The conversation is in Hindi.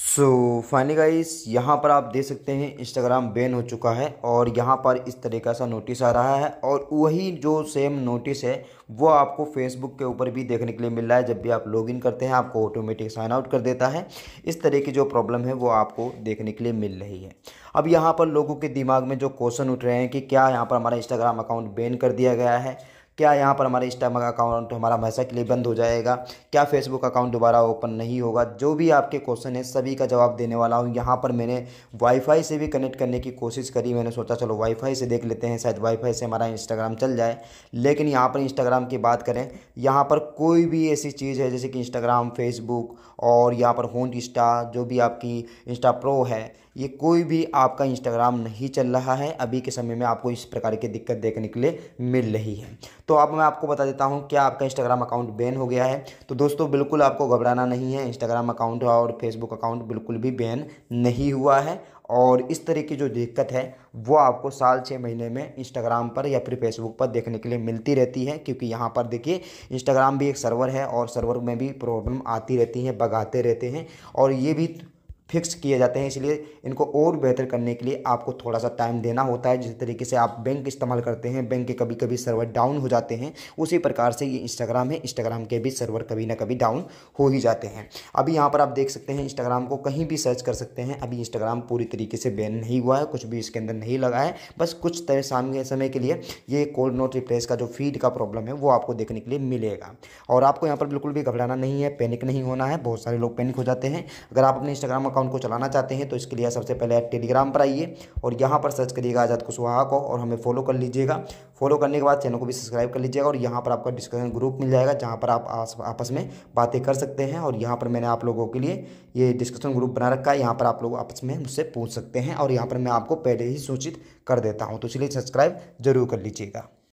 सो फाइनली गाइस यहाँ पर आप देख सकते हैं इंस्टाग्राम बैन हो चुका है और यहाँ पर इस तरीका सा नोटिस आ रहा है और वही जो सेम नोटिस है वो आपको फेसबुक के ऊपर भी देखने के लिए मिल रहा है जब भी आप लॉगिन करते हैं आपको ऑटोमेटिक साइन आउट कर देता है इस तरह की जो प्रॉब्लम है वो आपको देखने के लिए मिल रही है अब यहाँ पर लोगों के दिमाग में जो क्वेश्चन उठ रहे हैं कि क्या यहाँ पर हमारा इंस्टाग्राम अकाउंट बैन कर दिया गया है क्या यहाँ पर हमारे इंस्टाग्राम अकाउंट हमारा हमेशा के लिए बंद हो जाएगा क्या फेसबुक अकाउंट दोबारा ओपन नहीं होगा जो भी आपके क्वेश्चन है सभी का जवाब देने वाला हूँ यहाँ पर मैंने वाईफाई से भी कनेक्ट करने की कोशिश करी मैंने सोचा चलो वाईफाई से देख लेते हैं शायद वाईफाई से हमारा इंस्टाग्राम चल जाए लेकिन यहाँ पर इंस्टाग्राम की बात करें यहाँ पर कोई भी ऐसी चीज़ है जैसे कि इंस्टाग्राम फेसबुक और यहाँ पर होन इंस्टा जो भी आपकी इंस्टा प्रो है ये कोई भी आपका इंस्टाग्राम नहीं चल रहा है अभी के समय में आपको इस प्रकार की दिक्कत देखने के लिए मिल रही है तो अब मैं आपको बता देता हूँ क्या आपका इंस्टाग्राम अकाउंट बैन हो गया है तो दोस्तों बिल्कुल आपको घबराना नहीं है इंस्टाग्राम अकाउंट और फेसबुक अकाउंट बिल्कुल भी बैन नहीं हुआ है और इस तरह की जो दिक्कत है वो आपको साल छः महीने में इंस्टाग्राम पर या फिर फेसबुक पर देखने के लिए मिलती रहती है क्योंकि यहाँ पर देखिए इंस्टाग्राम भी एक सर्वर है और सर्वर में भी प्रॉब्लम आती रहती है बगाते रहते हैं और ये भी फिक्स किए जाते हैं इसलिए इनको और बेहतर करने के लिए आपको थोड़ा सा टाइम देना होता है जिस तरीके से आप बैंक इस्तेमाल करते हैं बैंक के कभी कभी सर्वर डाउन हो जाते हैं उसी प्रकार से ये इंस्टाग्राम है इंस्टाग्राम के भी सर्वर कभी ना कभी डाउन हो ही जाते हैं अभी यहाँ पर आप देख सकते हैं इंस्टाग्राम को कहीं भी सर्च कर सकते हैं अभी इंस्टाग्राम पूरी तरीके से बैन नहीं हुआ है कुछ भी इसके अंदर नहीं लगा है बस कुछ तरह सामने समय के लिए ये कोल्ड नोट रिप्लेस का जो फीड का प्रॉब्लम है वो आपको देखने के लिए मिलेगा और आपको यहाँ पर बिल्कुल भी घबराना नहीं है पैनिक नहीं होना है बहुत सारे लोग पैनिक हो जाते हैं अगर आप अपने इंस्टाग्राम अकाउंट अकाउंट को चलाना चाहते हैं तो इसके लिए सबसे पहले आप टेलीग्राम पर आइए और यहाँ पर सर्च करिएगा आज़ाद कुशवाहा को और हमें फॉलो कर लीजिएगा फॉलो करने के बाद चैनल को भी सब्सक्राइब कर लीजिएगा और यहाँ पर आपका डिस्कशन ग्रुप मिल जाएगा जहाँ पर आप आपस में बातें कर सकते हैं और यहाँ पर मैंने आप लोगों के लिए ये डिस्कशन ग्रुप बना रखा है यहाँ पर आप लोग आपस में मुझसे पूछ सकते हैं और यहाँ पर मैं आपको पहले ही सूचित कर देता हूँ तो इसलिए सब्सक्राइब जरूर कर लीजिएगा